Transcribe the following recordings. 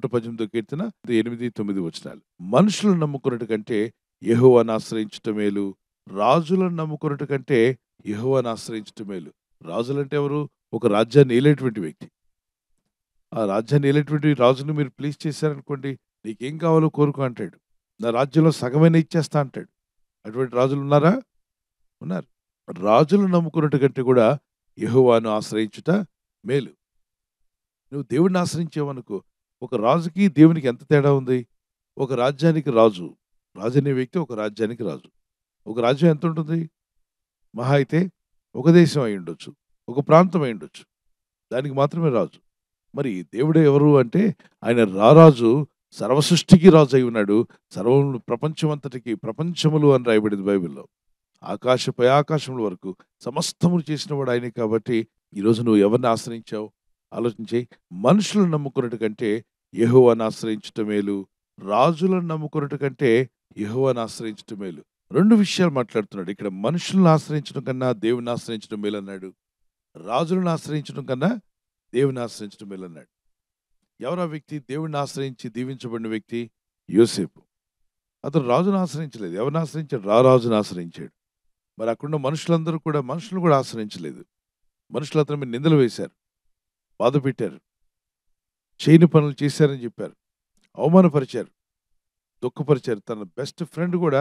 నూట పద్దెనిమిదో కీర్తన ఎనిమిది తొమ్మిది వచనాలు మనుషులు నమ్ముకున్నట్టు కంటే యహోవాను ఆశ్రయించటం మేలు రాజులను నమ్ముకున్నట్టు కంటే యహోవాను ఆశ్రయించటం మేలు రాజులంటే ఎవరు ఒక రాజ్యాన్ని ఏలేటువంటి వ్యక్తి ఆ రాజ్యాన్ని ఏలేటువంటి రాజును మీరు ప్లీజ్ చేశారనుకోండి నీకేం కావాలో కోరుకో అంటాడు నా రాజ్యంలో సగమైన ఇచ్చేస్తా అంటాడు అటువంటి రాజులు ఉన్నారా ఉన్నారు రాజులు నమ్ముకున్నట్టు కంటే కూడా యహోవాను ఆశ్రయించుట మేలు నువ్వు దేవుడిని ఆశ్రయించావనుకో ఒక రాజుకి దేవునికి ఎంత తేడా ఉంది ఒక రాజ్యానికి రాజు రాజు అనే వ్యక్తి ఒక రాజ్యానికి రాజు ఒక రాజ్యం ఎంత ఉంటుంది మహా అయితే ఒక దేశం అయి ఉండొచ్చు ఒక ప్రాంతం అయి ఉండొచ్చు దానికి మాత్రమే రాజు మరి దేవుడు ఎవరు అంటే ఆయన రారాజు సర్వసృష్టికి రాజు అయి ఉన్నాడు సర్వములు ప్రపంచం అంతటికి ప్రపంచములు అని రాయబడింది బైబిల్లో ఆకాశపై ఆకాశముల వరకు సమస్తములు చేసినవాడు ఆయనే కాబట్టి ఈరోజు నువ్వు ఎవరిని ఆశ్రయించావు ఆలోచించి మనుషులను నమ్ముకున్నట్టు కంటే యహువను ఆశ్రయించటం మేలు రాజులను నమ్ముకున్నట్టు కంటే యహువను ఆశ్రయించటం మేలు రెండు విషయాలు మాట్లాడుతున్నాడు ఇక్కడ మనుషులను ఆశ్రయించడం కన్నా దేవుని ఆశ్రయించడం మేలన్నాడు రాజులను ఆశ్రయించడం కన్నా దేవుని ఆశ్రయించడం మేలన్నాడు ఎవరా వ్యక్తి దేవుణ్ణి ఆశ్రయించి దీవించబడిన వ్యక్తి యోసేపు అతను రాజును ఆశ్రయించలేదు ఎవరిని ఆశ్రయించాడు రా రాజును ఆశ్రయించాడు మరి అక్కడున్న మనుషులందరూ కూడా మనుషులను కూడా ఆశ్రయించలేదు మనుషులు అతని మీద నిందలు వేశారు బాధ పెట్టారు చేయని పనులు చేశారని చెప్పారు అవమానపరిచారు దుఃఖపరిచారు తన బెస్ట్ ఫ్రెండ్ కూడా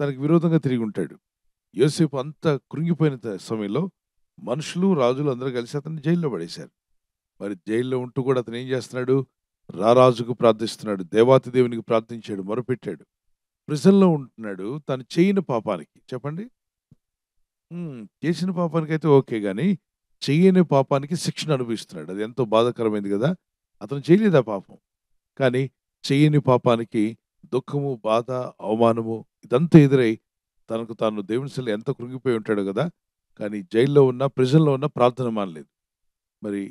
తనకు విరోధంగా తిరిగి ఉంటాడు యోసేపు అంత కృంగిపోయిన సమయంలో మనుషులు రాజులు అందరూ కలిసి అతన్ని జైల్లో పడేశారు మరి జైల్లో ఉంటూ కూడా అతను ఏం చేస్తున్నాడు రారాజుకు ప్రార్థిస్తున్నాడు దేవాతి దేవునికి ప్రార్థించాడు మొరపెట్టాడు ప్రిజన్లో ఉంటున్నాడు తను చేయని పాపానికి చెప్పండి చేసిన పాపానికైతే ఓకే కానీ చెయ్యని పాపానికి శిక్షణ అనుభవిస్తున్నాడు అది ఎంతో బాధాకరమైంది కదా అతను చేయలేదు పాపం కానీ చెయ్యని పాపానికి దుఃఖము బాధ అవమానము ఇదంతా ఎదురై తనకు తాను దేవుని శిల ఎంత కృంగిపోయి ఉంటాడు కదా కానీ జైల్లో ఉన్న ప్రిజన్లో ఉన్న ప్రార్థన మానలేదు మరి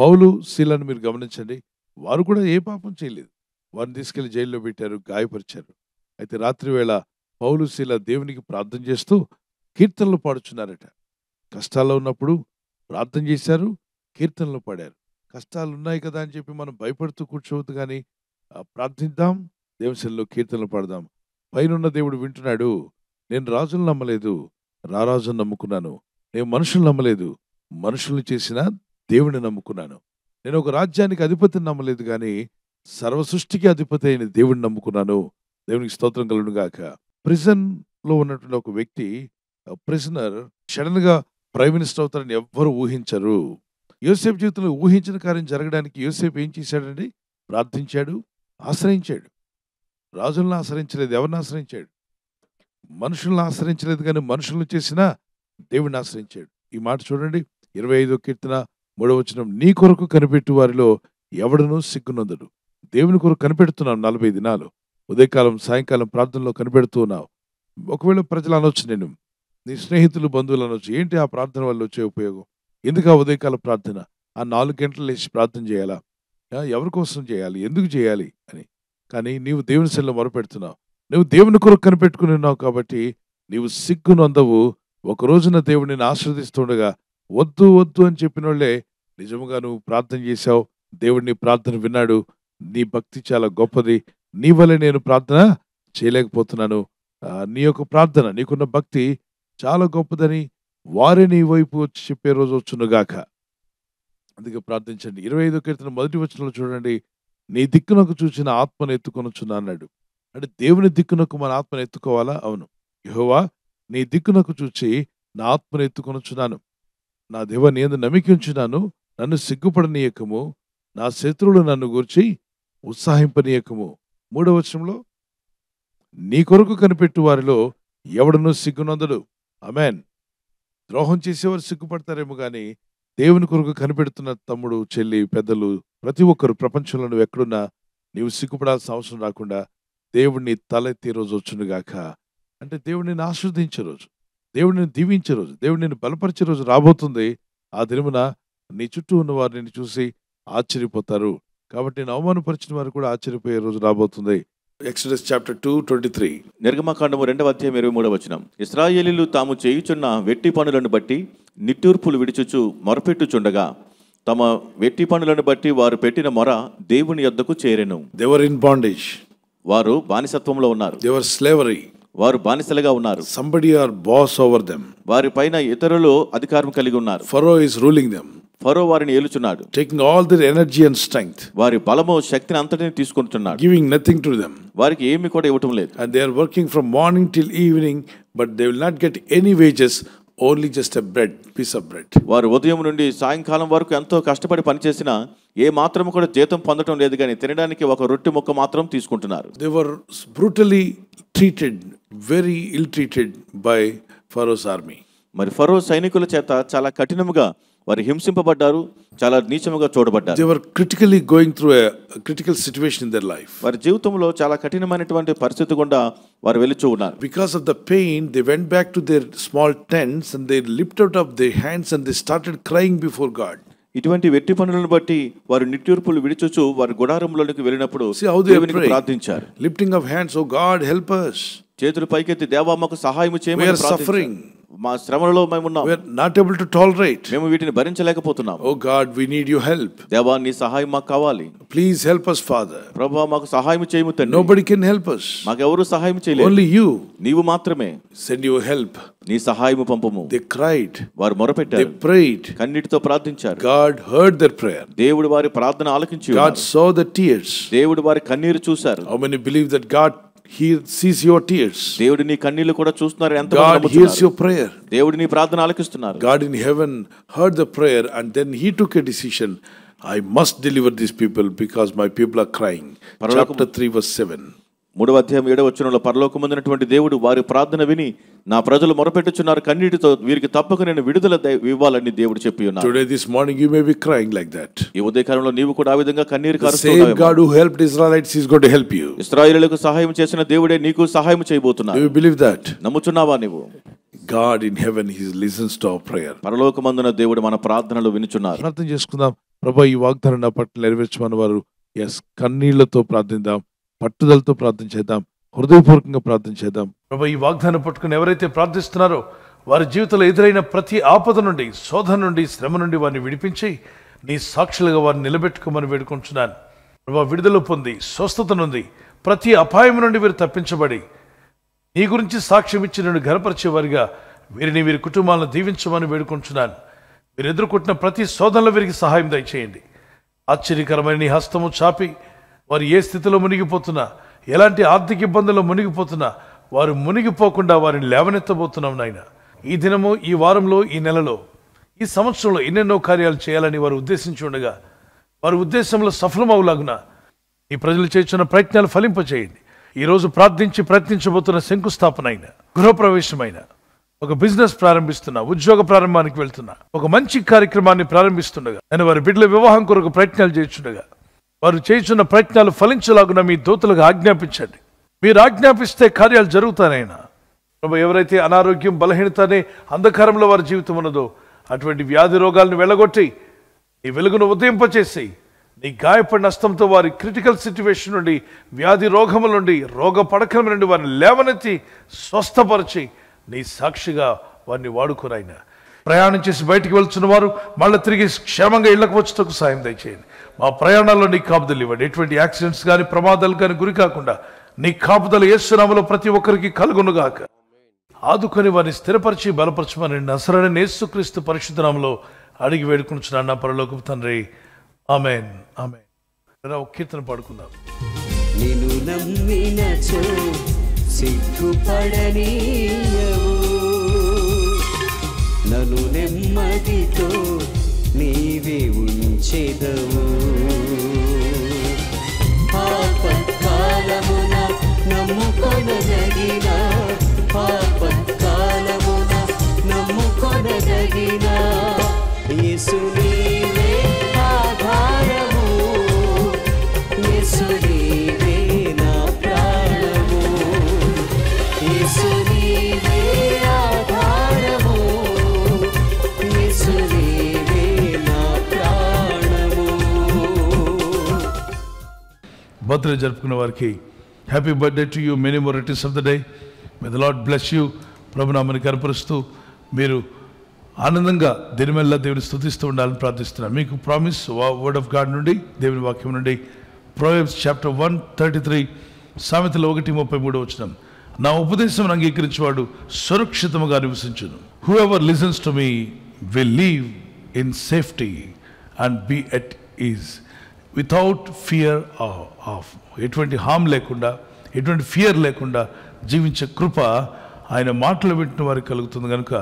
పౌలు శీలను మీరు గమనించండి వారు కూడా ఏ పాపం చేయలేదు వారిని తీసుకెళ్లి జైల్లో పెట్టారు గాయపరిచారు అయితే రాత్రి వేళ పౌలు శీల దేవునికి ప్రార్థన చేస్తూ కీర్తనలు పాడుచున్నారట కష్టాల్లో ఉన్నప్పుడు ప్రార్థన చేశారు కీర్తనలు పాడారు కష్టాలు ఉన్నాయి కదా అని చెప్పి మనం భయపడుతూ కూర్చోవద్దు కానీ ప్రార్థిద్దాం దేవశల్లో కీర్తనలు పాడదాం పైనున్న దేవుడు వింటున్నాడు నేను రాజులు నమ్మలేదు రారాజును నమ్ముకున్నాను నేను మనుషులు నమ్మలేదు మనుషులు చేసిన దేవుని నమ్ముకున్నాను నేను ఒక రాజ్యానికి అధిపతిని నమ్మలేదు కానీ సర్వ సృష్టికి అధిపతి అయిన దేవుడిని నమ్ముకున్నాను దేవునికి స్తోత్రం కలుగును గాక ప్రిజన్లో ఉన్నటువంటి ఒక వ్యక్తి ప్రిజనర్ సడన్గా ప్రైమ్ మినిస్టర్ అవుతారని ఎవ్వరు ఊహించరు యోసేపు జీవితంలో ఊహించిన కార్యం జరగడానికి యోసేపు ఏం చేశాడండి ప్రార్థించాడు ఆశ్రయించాడు రాజులను ఆశ్రయించలేదు ఎవరిని ఆశ్రయించాడు మనుషులను ఆశ్రయించలేదు కానీ మనుషులను చేసినా దేవుడిని ఆశ్రయించాడు ఈ మాట చూడండి ఇరవై ఐదో కీర్తన మూడవచనం నీ కొరకు కనిపెట్టు వారిలో ఎవడనూ సిగ్గునందడు దేవుని కొరకు కనిపెడుతున్నాం నలభై దినాలు ఉదయకాలం సాయంకాలం ప్రార్థనలో కనిపెడుతూ ఉన్నావు ఒకవేళ ప్రజలు ఆలోచన నేను నీ స్నేహితులు బంధువులు అనొచ్చు ఏంటి ఆ ప్రార్థన వల్ల వచ్చే ఉపయోగం ఎందుకు ఆ ఉదయకాల ప్రార్థన ఆ నాలుగు గంటలు లేచి ప్రార్థన చేయాలా ఎవరి కోసం చేయాలి ఎందుకు చేయాలి అని కానీ నీవు దేవుని శిల్లో మొరపెడుతున్నావు నువ్వు దేవుని కొరకు కనిపెట్టుకుని ఉన్నావు కాబట్టి నీవు సిగ్గును అందవు ఒక రోజున దేవుడిని ఆశ్రదిస్తుండగా వద్దు వద్దు అని చెప్పిన వాళ్ళే నిజముగా నువ్వు ప్రార్థన చేశావు దేవుడిని ప్రార్థన విన్నాడు నీ భక్తి చాలా గొప్పది నీ వల్ల నేను ప్రార్థన చేయలేకపోతున్నాను నీ యొక్క ప్రార్థన నీకున్న భక్తి చాలా గొప్పదని వారిని వైపు వచ్చి చెప్పే రోజు వచ్చునుగాక అందుకే ప్రార్థించండి ఇరవై ఐదో కీర్తన మొదటి వచనంలో చూడండి నీ దిక్కునకు చూసిన ఆత్మను ఎత్తుకొనొచ్చున్నా అన్నాడు అంటే దేవుని దిక్కునకు మన ఆత్మను ఎత్తుకోవాలా అవును యహోవా నీ దిక్కునకు చూచి నా ఆత్మను ఎత్తుకొనొచ్చున్నాను నా దేవ నేను నమ్మికించున్నాను నన్ను సిగ్గుపడనీయకము నా శత్రువులు నన్ను గూర్చి ఉత్సాహింపనీయకము మూడవ వచనంలో నీ కొరకు కనిపెట్టు వారిలో ఎవడనూ సిగ్గునందడు అమెన్ ద్రోహం చేసేవారు సిగ్గుపడతారేమో కానీ దేవుని కొరకు కనిపెడుతున్న తమ్ముడు చెల్లి పెద్దలు ప్రతి ఒక్కరు ప్రపంచంలో నువ్వు ఎక్కడున్నా నీవు సిగ్గుపడాల్సిన అవసరం రాకుండా దేవుడిని తలెత్తి రోజు గాక అంటే దేవుడిని ఆస్వాదించే రోజు దేవుడిని దీవించే రోజు దేవుడిని బలపరిచే రోజు రాబోతుంది ఆ దినమున నీ చుట్టూ ఉన్న వారిని చూసి ఆశ్చర్యపోతారు కాబట్టి నేను అవమానపరిచిన వారు కూడా ఆశ్చర్యపోయే రోజు రాబోతుంది Exodus chapter two twenty three నిర్గమకాండము రెండవ అధ్యాయం ఇరవై మూడవ వచనం ఇస్రాయేలీలు తాము చేయుచున్న వెట్టి పనులను బట్టి నిట్టూర్పులు విడిచుచు మొరపెట్టుచుండగా తమ వెట్టి పనులను బట్టి వారు పెట్టిన మొర దేవుని యొద్దకు చేరెను దేవర్ ఇన్ బాండేజ్ వారు బానిసత్వంలో ఉన్నారు దేవర్ స్లేవరీ వారు బానిసలుగా ఉన్నారు somebody are boss over them వారి పైన ఇతరులు అధికారం కలిగి ఉన్నారు ఫరో ఇస్ రూలింగ్ దెమ్ ఫరో వారిని ఏలుచున్నాడు taking all their energy and strength వారి బలము శక్తిని అంతటిని తీసుకుంటున్నాడు గివింగ్ నథింగ్ టు దెమ్ వారికి ఏమీ కూడా ఇవ్వటం లేదు and they are working from morning till evening but they will not get any wages only just a bread piece of bread వారు ఉదయం నుండి సాయంకాలం వరకు ఎంతో కష్టపడి పనిచేసినా ఏ మాత్రం కూడా జీతం పొందడం లేదు కానీ తినడానికి ఒక రొట్టె ముక్క మాత్రం తీసుకుంటున్నారు they were brutally treated very ill treated by Pharaoh's army మరి ఫరో సైనికుల చేత చాలా కఠినముగా వారు హింసింపబడ్డారు చాలా నీచముగా చూడబడ్డారు they were critically going through critical situation in their life వారి జీవితంలో చాలా కఠినమైనటువంటి పరిస్థితి గుండా వారు వెళ్ళి ఉన్నారు because of the pain they went back to their small tents and they lift out of their hands and they started crying before God ఇటువంటి వెట్టి పనులను బట్టి వారు నిట్టూర్పులు విడిచొచ్చు వారి గుడారంలోనికి వెళ్ళినప్పుడు ప్రార్థించారు lifting of hands O God help us చేతులు పైకెత్తి దేవా మాకు సహాయం చేయమని సఫరింగ్ మా శ్రమలలో మేము ఉన్నాం we're not able to tolerate మేము వీటిని భరించలేకపోతున్నాం oh god we need your help దేవా నీ సహాయం మాకు కావాలి please help us father ప్రభువా మాకు సహాయం చేయము తండ్రి nobody can help us మాకు ఎవరు సహాయం చేయలేరు only you నీవు మాత్రమే send your help నీ సహాయము పంపము దే క్రైడ్ వారు మొరపెట్టారు దే ప్రేడ్ కన్నిటితో ప్రార్థించారు గాడ్ హర్డ్ దేర్ ప్రేయర్ దేవుడు వారి ప్రార్థన ఆలకించి గాడ్ సో ద టియర్స్ దేవుడు వారి కన్నీరు చూశారు how many believe that God he sees your tears God hears your prayer God in heaven heard the prayer and then he took a decision I must deliver these people because my people are crying. Chapter 3, verse 7. మూడవ అధ్యాయం ఏడవ వచనంలో పరలోకమందినటువంటి దేవుడు వారి ప్రార్థన విని నా ప్రజలు మొరపెట్టుచున్నారు కన్నీటితో వీరికి తప్పక నేను విడుదల ఇవ్వాలని దేవుడు చెప్పి ఉన్నాడు today this morning you may be crying like that ఈ కాలంలో నీవు కూడా ఆ విధంగా కన్నీరు కారుస్తున్నావు same God who helped Israelites is going to help you ఇశ్రాయేలులకు సహాయం చేసిన దేవుడే నీకు సహాయం చేయబోతున్నాడు యు బిలీవ్ దట్ నమ్ముచున్నావా నీవు God in heaven he listens to our prayer పరలోకమందున దేవుడు మన ప్రార్థనలు వినుచున్నారు ప్రార్థన చేసుకుందాం ప్రభు ఈ వాగ్దానం నా పట్ల నెరవేర్చమని వారు ఎస్ కన్నీళ్లతో ప్రార్థిద్దాం పట్టుదలతో ప్రార్థన చేద్దాం హృదయపూర్వకంగా ప్రార్థన చేద్దాం ప్రభా ఈ వాగ్దానం పట్టుకుని ఎవరైతే ప్రార్థిస్తున్నారో వారి జీవితంలో ఎదురైన ప్రతి ఆపద నుండి శోధన నుండి శ్రమ నుండి వారిని విడిపించి నీ సాక్షులుగా వారిని నిలబెట్టుకోమని వేడుకుంటున్నాను ప్రభా విడుదల పొంది స్వస్థత నుండి ప్రతి అపాయం నుండి వీరు తప్పించబడి నీ గురించి సాక్ష్యం ఇచ్చి నన్ను వారిగా వీరిని వీరి కుటుంబాలను దీవించమని వేడుకుంటున్నాను మీరు ఎదుర్కొంటున్న ప్రతి శోధనలో వీరికి సహాయం దయచేయండి ఆశ్చర్యకరమైన నీ హస్తము చాపి వారు ఏ స్థితిలో మునిగిపోతున్నా ఎలాంటి ఆర్థిక ఇబ్బందుల్లో మునిగిపోతున్నా వారు మునిగిపోకుండా వారిని లేవనెత్తబోతున్నాం నాయన ఈ దినము ఈ వారంలో ఈ నెలలో ఈ సంవత్సరంలో ఎన్నెన్నో కార్యాలు చేయాలని వారు ఉద్దేశించి ఉండగా వారి ఉద్దేశంలో సఫలమవులాగున ఈ ప్రజలు చేస్తున్న ప్రయత్నాలు ఫలింపచేయండి ఈరోజు ప్రార్థించి ప్రయత్నించబోతున్న శంకుస్థాపన అయిన గృహప్రవేశమైన ఒక బిజినెస్ ప్రారంభిస్తున్నా ఉద్యోగ ప్రారంభానికి వెళ్తున్నా ఒక మంచి కార్యక్రమాన్ని ప్రారంభిస్తుండగా నేను వారి బిడ్డల వివాహం కొరకు ప్రయత్నాలు చేస్తుండగా వారు చేస్తున్న ప్రయత్నాలు ఫలించలాగున మీ దూతలకు ఆజ్ఞాపించండి మీరు ఆజ్ఞాపిస్తే కార్యాలు జరుగుతానైనా ప్రభు ఎవరైతే అనారోగ్యం బలహీనతనే అంధకారంలో వారి జీవితం ఉన్నదో అటువంటి వ్యాధి రోగాలను వెళ్ళగొట్టి నీ వెలుగును ఉదయింపచేసి నీ గాయపడిన నష్టంతో వారి క్రిటికల్ సిచ్యువేషన్ నుండి వ్యాధి రోగముల నుండి రోగ పడకల నుండి వారిని లేవనెత్తి స్వస్థపరిచి నీ సాక్షిగా వారిని వాడుకోరాయినా ప్రయాణం చేసి బయటికి వెళ్తున్న వారు మళ్ళీ తిరిగి క్షేమంగా ఇళ్లకు వచ్చుటకు సాయం దయచేయండి మా ప్రయాణాల్లో నీ కాపుదలు ఇవ్వండి ఎటువంటి యాక్సిడెంట్స్ కానీ ప్రమాదాలు కానీ గురి కాకుండా నీ కాపుదలు ఏసునామలో ప్రతి ఒక్కరికి కలుగునుగాక ఆదుకొని వారిని స్థిరపరిచి బలపరచమని నసరని క్రీస్తు పరిశుద్ధనామలో అడిగి వేడుకుంటున్నాను నా పరలోకం తండ్రి ఆమెన్ ఆమెన్ ఒక కీర్తన పాడుకుందాం నేను నన్ను నెమ్మదితో నీవే ఉంచేదవు బర్త్డే జరుపుకున్న వారికి happy birthday to you many మొరటీస్ of the day may the Lord bless you నామని కనపరుస్తూ మీరు ఆనందంగా దినమెల్లా దేవుని స్థుతిస్తూ ఉండాలని ప్రార్థిస్తున్నాను మీకు ప్రామిస్ వర్డ్ ఆఫ్ గాడ్ నుండి దేవుని వాక్యం నుండి proverbs chapter one thirty three సామెతలో ఒకటి ముప్పై మూడు వచ్చినాం నా ఉపదేశం అంగీకరించేవాడు సురక్షితముగా నివసించును whoever listens to me will live in safety and be at ease without fear of ఎటువంటి హామ్ లేకుండా ఎటువంటి ఫియర్ లేకుండా జీవించే కృప ఆయన మాటలు వింటున్న వారికి కలుగుతుంది కనుక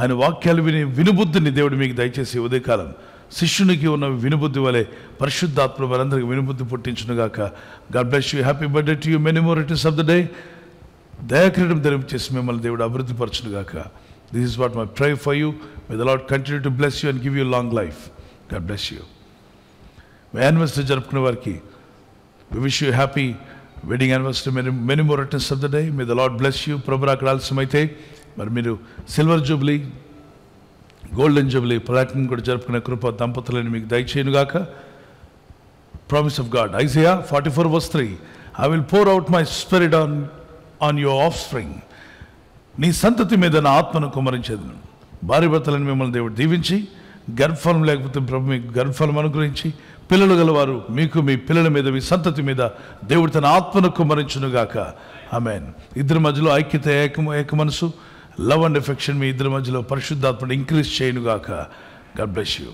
ఆయన వాక్యాలు విని వినుబుద్ధిని దేవుడు మీకు దయచేసి ఉదయకాలం శిష్యునికి ఉన్న వినుబుద్ధి వలె పరిశుద్ధాత్మ వారందరికీ వినుబుద్ధి పుట్టించునుగాక God bless you happy birthday to you మెనిమోరిటీస్ ఆఫ్ ద డే దయాక్రీడం చేసి మిమ్మల్ని దేవుడు అభివృద్ధి పరచునుగాక this is what my pray for you with a lot continue to bless you and give you long life God bless you anniversary jarupukunavariki we wish you a happy wedding anniversary many, more attendants of the day may the lord bless you prabhura kalasamaithe mari meeru silver jubilee golden jubilee platinum kuda jarupukune krupa dampathulani meeku daichayunu gaaka promise of god isaiah 44 verse 3 i will pour out my spirit on on your offspring నీ సంతతి మీద నా ఆత్మను కుమరించేదను భార్య భర్తలను మిమ్మల్ని దేవుడు దీవించి గర్భఫలం లేకపోతే ప్రభు మీకు గర్భఫలం అనుగ్రహించి పిల్లలు గలవారు మీకు మీ పిల్లల మీద మీ సంతతి మీద దేవుడు తన ఆత్మను కుమరించునుగాక ఆమెన్ ఇద్దరి మధ్యలో ఐక్యత ఏక ఏక మనసు లవ్ అండ్ ఎఫెక్షన్ మీ ఇద్దరి మధ్యలో పరిశుద్ధాత్మను ఇంక్రీజ్ చేయనుగాక గడ్ బ్లెస్ యూ